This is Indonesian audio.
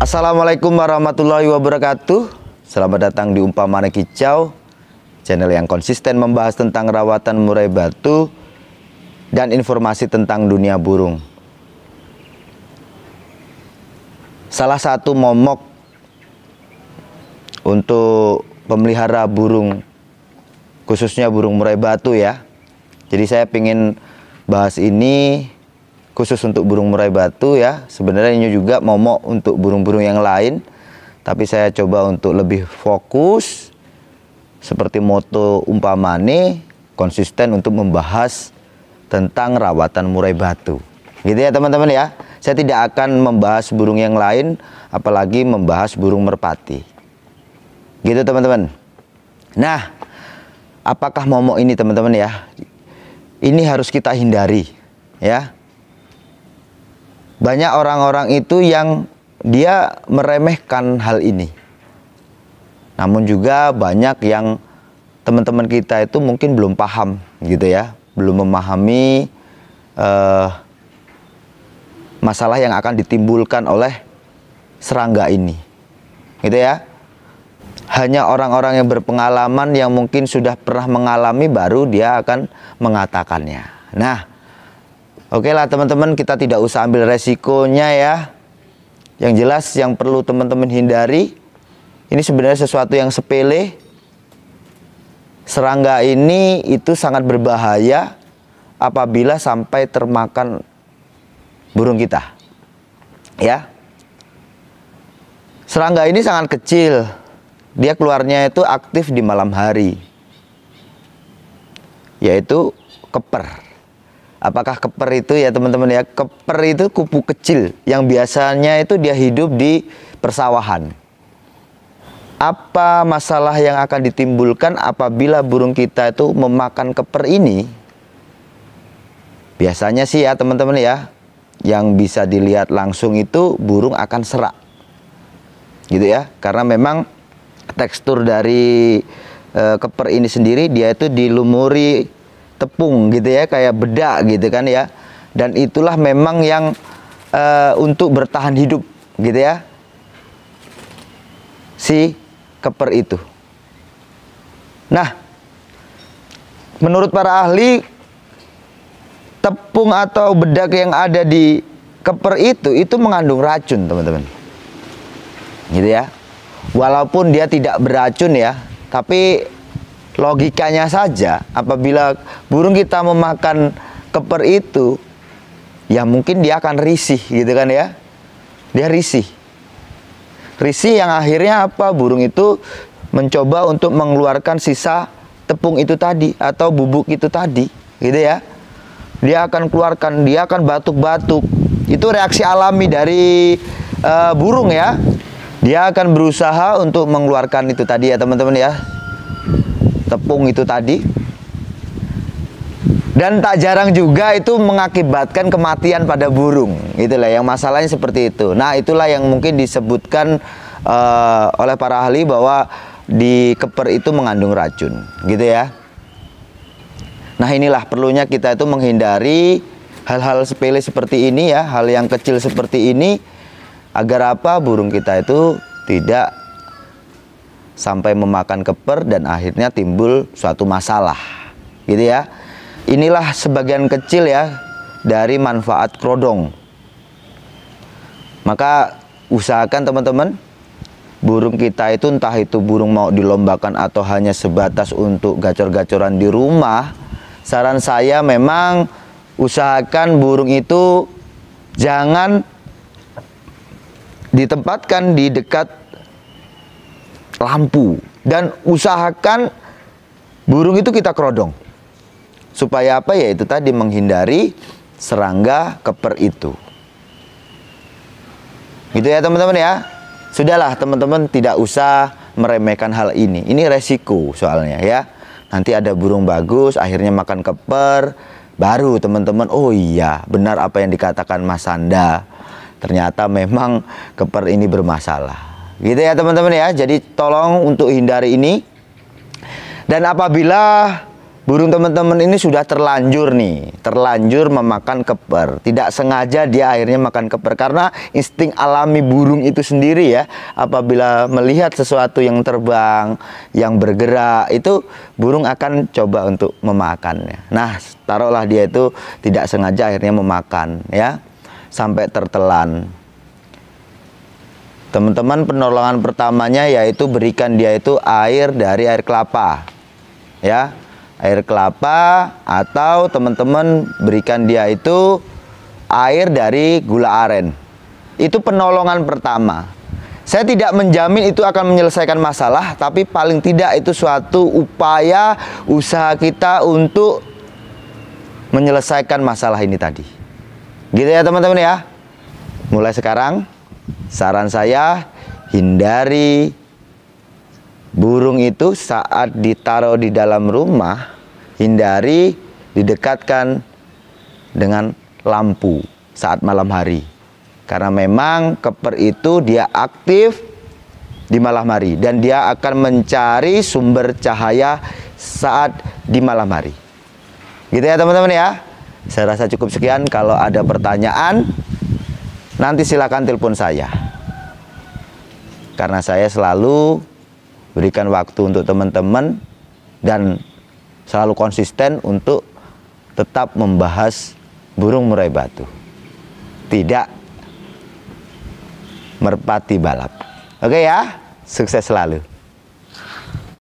Assalamualaikum warahmatullahi wabarakatuh Selamat datang di umpamane Kicau Channel yang konsisten membahas tentang rawatan murai batu Dan informasi tentang dunia burung Salah satu momok Untuk pemelihara burung Khususnya burung murai batu ya Jadi saya ingin bahas ini khusus untuk burung murai batu ya. Sebenarnya ini juga momok untuk burung-burung yang lain. Tapi saya coba untuk lebih fokus seperti moto umpamane konsisten untuk membahas tentang rawatan murai batu. Gitu ya teman-teman ya. Saya tidak akan membahas burung yang lain apalagi membahas burung merpati. Gitu teman-teman. Nah, apakah momok ini teman-teman ya? Ini harus kita hindari ya banyak orang-orang itu yang dia meremehkan hal ini. Namun juga banyak yang teman-teman kita itu mungkin belum paham gitu ya, belum memahami uh, masalah yang akan ditimbulkan oleh serangga ini. Gitu ya. Hanya orang-orang yang berpengalaman yang mungkin sudah pernah mengalami baru dia akan mengatakannya. Nah, Oke lah teman-teman kita tidak usah ambil resikonya ya. Yang jelas yang perlu teman-teman hindari ini sebenarnya sesuatu yang sepele. Serangga ini itu sangat berbahaya apabila sampai termakan burung kita. Ya. Serangga ini sangat kecil. Dia keluarnya itu aktif di malam hari. Yaitu keper Apakah keper itu ya teman-teman ya? Keper itu kupu kecil yang biasanya itu dia hidup di persawahan. Apa masalah yang akan ditimbulkan apabila burung kita itu memakan keper ini? Biasanya sih ya teman-teman ya, yang bisa dilihat langsung itu burung akan serak. Gitu ya, karena memang tekstur dari e, keper ini sendiri dia itu dilumuri tepung gitu ya, kayak bedak gitu kan ya. Dan itulah memang yang uh, untuk bertahan hidup gitu ya. Si keper itu. Nah, menurut para ahli tepung atau bedak yang ada di keper itu itu mengandung racun, teman-teman. Gitu ya. Walaupun dia tidak beracun ya, tapi logikanya saja apabila burung kita memakan keper itu ya mungkin dia akan risih gitu kan ya dia risih risih yang akhirnya apa burung itu mencoba untuk mengeluarkan sisa tepung itu tadi atau bubuk itu tadi gitu ya dia akan keluarkan dia akan batuk-batuk itu reaksi alami dari uh, burung ya dia akan berusaha untuk mengeluarkan itu tadi ya teman-teman ya tepung itu tadi. Dan tak jarang juga itu mengakibatkan kematian pada burung. Itulah yang masalahnya seperti itu. Nah, itulah yang mungkin disebutkan uh, oleh para ahli bahwa di keper itu mengandung racun, gitu ya. Nah, inilah perlunya kita itu menghindari hal-hal sepele seperti ini ya, hal yang kecil seperti ini agar apa burung kita itu tidak sampai memakan keper dan akhirnya timbul suatu masalah. Gitu ya. Inilah sebagian kecil ya dari manfaat krodong. Maka usahakan teman-teman burung kita itu entah itu burung mau dilombakan atau hanya sebatas untuk gacor-gacoran di rumah. Saran saya memang usahakan burung itu jangan ditempatkan di dekat lampu dan usahakan burung itu kita kerodong supaya apa ya itu tadi menghindari serangga keper itu gitu ya teman-teman ya sudahlah teman-teman tidak usah meremehkan hal ini ini resiko soalnya ya nanti ada burung bagus akhirnya makan keper baru teman-teman oh iya benar apa yang dikatakan Mas Sanda ternyata memang keper ini bermasalah Gitu ya teman-teman ya. Jadi tolong untuk hindari ini. Dan apabila burung teman-teman ini sudah terlanjur nih, terlanjur memakan keper. Tidak sengaja dia akhirnya makan keper karena insting alami burung itu sendiri ya. Apabila melihat sesuatu yang terbang, yang bergerak, itu burung akan coba untuk memakannya. Nah, taruhlah dia itu tidak sengaja akhirnya memakan ya, sampai tertelan. Teman-teman penolongan pertamanya yaitu berikan dia itu air dari air kelapa. Ya. Air kelapa atau teman-teman berikan dia itu air dari gula aren. Itu penolongan pertama. Saya tidak menjamin itu akan menyelesaikan masalah, tapi paling tidak itu suatu upaya usaha kita untuk menyelesaikan masalah ini tadi. Gitu ya teman-teman ya. Mulai sekarang Saran saya hindari burung itu saat ditaruh di dalam rumah hindari didekatkan dengan lampu saat malam hari. Karena memang keper itu dia aktif di malam hari dan dia akan mencari sumber cahaya saat di malam hari. Gitu ya teman-teman ya. Saya rasa cukup sekian kalau ada pertanyaan nanti silakan telepon saya. Karena saya selalu berikan waktu untuk teman-teman dan selalu konsisten untuk tetap membahas burung murai batu. Tidak merpati balap. Oke ya, sukses selalu.